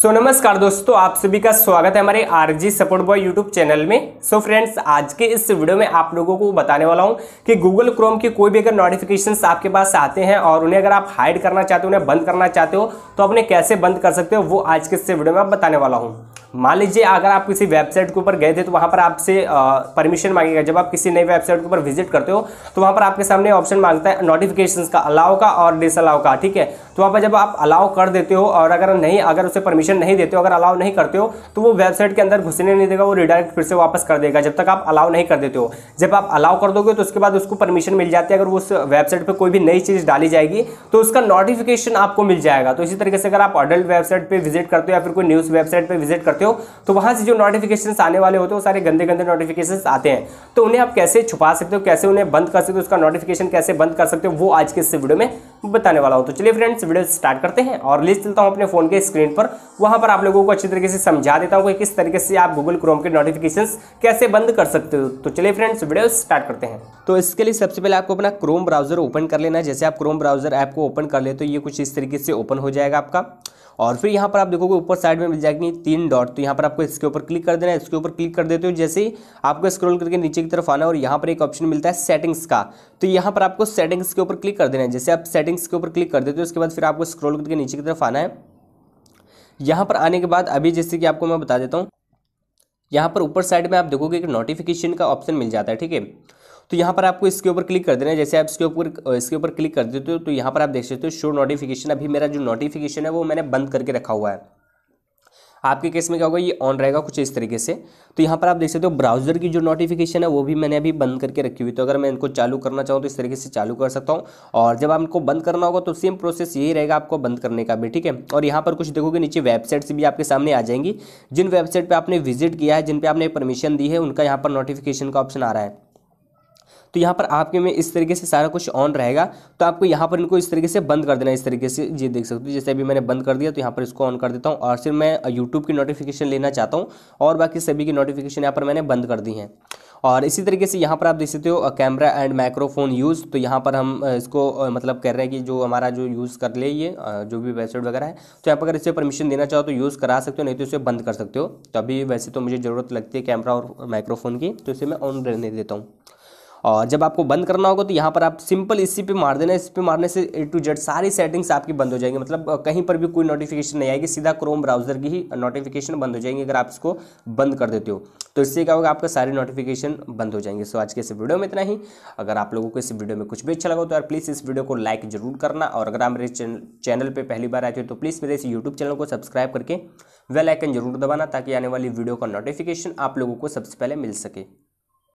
सो so, नमस्कार दोस्तों आप सभी का स्वागत है हमारे RG support boy YouTube channel में सो so, फ्रेंड्स आज के इस वीडियो में आप लोगों को बताने वाला हूं कि गूगल क्रोम के कोई भी अगर नोटिफिकेशंस आपके पास आते हैं और उन्हें अगर आप हाइड करना चाहते हो उन्हें बंद करना चाहते हो तो अपने कैसे बंद कर सकते हो वो आज के इस वीडियो में आप बताने वाला हूँ मान लीजिए अगर आप किसी वेबसाइट के ऊपर गए थे तो वहाँ पर आपसे परमिशन मांगेगा जब आप किसी नई वेबसाइट के ऊपर विजिट करते हो तो वहाँ पर आपके सामने ऑप्शन मांगता है नोटिफिकेशन का अलाव का और डिसअलाव का ठीक है तो आप जब आप अलाउ कर देते हो और अगर नहीं अगर उसे परमिशन नहीं देते हो अगर अलाउ नहीं करते हो तो वो वेबसाइट के अंदर घुसने नहीं देगा वो रिडायरेक्ट फिर से वापस कर देगा जब तक आप अलाउ नहीं कर देते हो जब आप अलाउ कर दोगे तो उसके बाद उसको परमिशन मिल जाती है अगर उस वेबसाइट पर कोई भी नई चीज़ डाली जाएगी तो उसका नोटिफिकेशन आपको मिल जाएगा तो इसी तरीके से अगर आप अडल्ट वेबसाइट पर विजिट करते हो या फिर कोई न्यूज़ वेबसाइट पर विजिट करते हो तो वहाँ से जो नोटिफिकेशन आने वाले होते हैं वो सारे गंदे गंदे नोटिफिकेशन आते हैं तो उन्हें आप कैसे छुपा सकते हो कैसे उन्हें बंद कर सकते हो उसका नोटिफिकेशन कैसे बंद कर सकते हो वो आज के इस वीडियो में बताने वाला हो तो चलिए फ्रेंड्स फ्रेंड्स वीडियो स्टार्ट करते हैं और लिस्ट चलता हूँ अपने फोन के स्क्रीन पर वहाँ पर आप लोगों को अच्छी तरीके से समझा देता हूँ कि किस तरीके से आप गूगल क्रोम के नोटिफिकेशन कैसे बंद कर सकते हो तो चलिए फ्रेंड्स वीडियो स्टार्ट करते हैं तो इसके लिए सबसे पहले आपको अपना क्रोम ब्राउजर ओपन कर लेना जैसे आप क्रोम ब्राउजर ऐप को ओपन कर ले तो ये कुछ इस तरीके से ओपन हो जाएगा आपका और फिर यहाँ पर आप देखोगे ऊपर साइड में मिल जाएगी तीन डॉट तो यहाँ पर आपको इसके ऊपर क्लिक कर देना है इसके ऊपर क्लिक कर देते हो जैसे आपको स्क्रॉल करके नीचे की तरफ आना और यहाँ पर एक ऑप्शन मिलता है सेटिंग्स का तो यहाँ पर आपको सेटिंग्स के ऊपर क्लिक कर देना है जैसे आप सेटिंग्स के ऊपर क्लिक कर देते हो उसके बाद फिर आपको स्क्रोल करके नीचे की तरफ आना है यहाँ पर आने के बाद अभी जैसे कि आपको मैं बता देता हूँ यहाँ पर ऊपर साइड में आप देखोगे एक नोटिफिकेशन का ऑप्शन मिल जाता है ठीक है तो यहाँ पर आपको इसके ऊपर क्लिक कर देना है जैसे आप इसके ऊपर इसके ऊपर क्लिक कर देते हो तो यहाँ पर आप देख सकते हो शो नोटिफिकेशन अभी मेरा जो नोटिफिकेशन है वो मैंने बंद करके रखा हुआ है आपके केस में क्या होगा ये ऑन रहेगा कुछ इस तरीके से तो यहाँ पर आप देख सकते हो ब्राउजर की जो नोटिफिकेशन है वो भी मैंने अभी बंद करके रखी हुई तो अगर मैं इनको चालू करना चाहूँ तो इस तरीके से चालू कर सकता हूँ और जब आपको बंद करना होगा तो सेम प्रोसेस यही रहेगा आपको बंद करने का भी ठीक है और यहाँ पर कुछ देखोगे नीचे वेबसाइट्स भी आपके सामने आ जाएंगी जिन वेबसाइट पर आपने विजिट किया है जिन पर आपने परमिशन दी है उनका यहाँ पर नोटिफिकेशन का ऑप्शन आ रहा है तो यहाँ पर आपके में इस तरीके से सारा कुछ ऑन रहेगा तो आपको यहाँ पर इनको इस तरीके से बंद कर देना इस तरीके से ये देख सकते हो जैसे अभी मैंने बंद कर दिया तो यहाँ पर इसको ऑन कर देता हूँ और फिर मैं यूट्यूब की नोटिफिकेशन लेना चाहता हूँ और बाकी सभी की नोटिफिकेशन यहाँ पर मैंने बंद कर दी हैं और इसी तरीके से यहाँ पर आप देख सकते हो कैमरा एंड माइक्रोफोन यूज़ तो यहाँ पर हम इसको मतलब कह रहे हैं कि जो हमारा जो यूज़ कर ले ये जो भी वेबसाइट वगैरह है तो यहाँ पर अगर इसे परमिशन देना चाहो तो यूज़ करा सकते हो नहीं तो इसे बंद कर सकते हो तो अभी वैसे तो मुझे ज़रूरत लगती है कैमरा और माइक्रोफोन की तो इसे मैं ऑन रहने देता हूँ और जब आपको बंद करना होगा तो यहाँ पर आप सिंपल इसी पे मार देना इस पे मारने से ए टू जेड सारी सेटिंग्स आपकी बंद हो जाएंगी मतलब कहीं पर भी कोई नोटिफिकेशन नहीं आएगी सीधा क्रोम ब्राउजर की ही नोटिफिकेशन बंद हो जाएंगी अगर आप इसको बंद कर देते हो तो इससे क्या होगा आपका सारी नोटिफिकेशन बंद हो जाएंगे सो आज के इस वीडियो में इतना ही अगर आप लोगों को इस वीडियो में कुछ भी अच्छा लगा तो यार प्लीज़ इस वीडियो को लाइक जरूर करना और अगर आप मेरे चैनल पर पहली बार आए थे तो प्लीज़ मेरे इस यूट्यूब चैनल को सब्सक्राइब करके वेल आइकन जरूर दबाना ताकि आने वाली वीडियो का नोटिफिकेशन आप लोगों को सबसे पहले मिल सके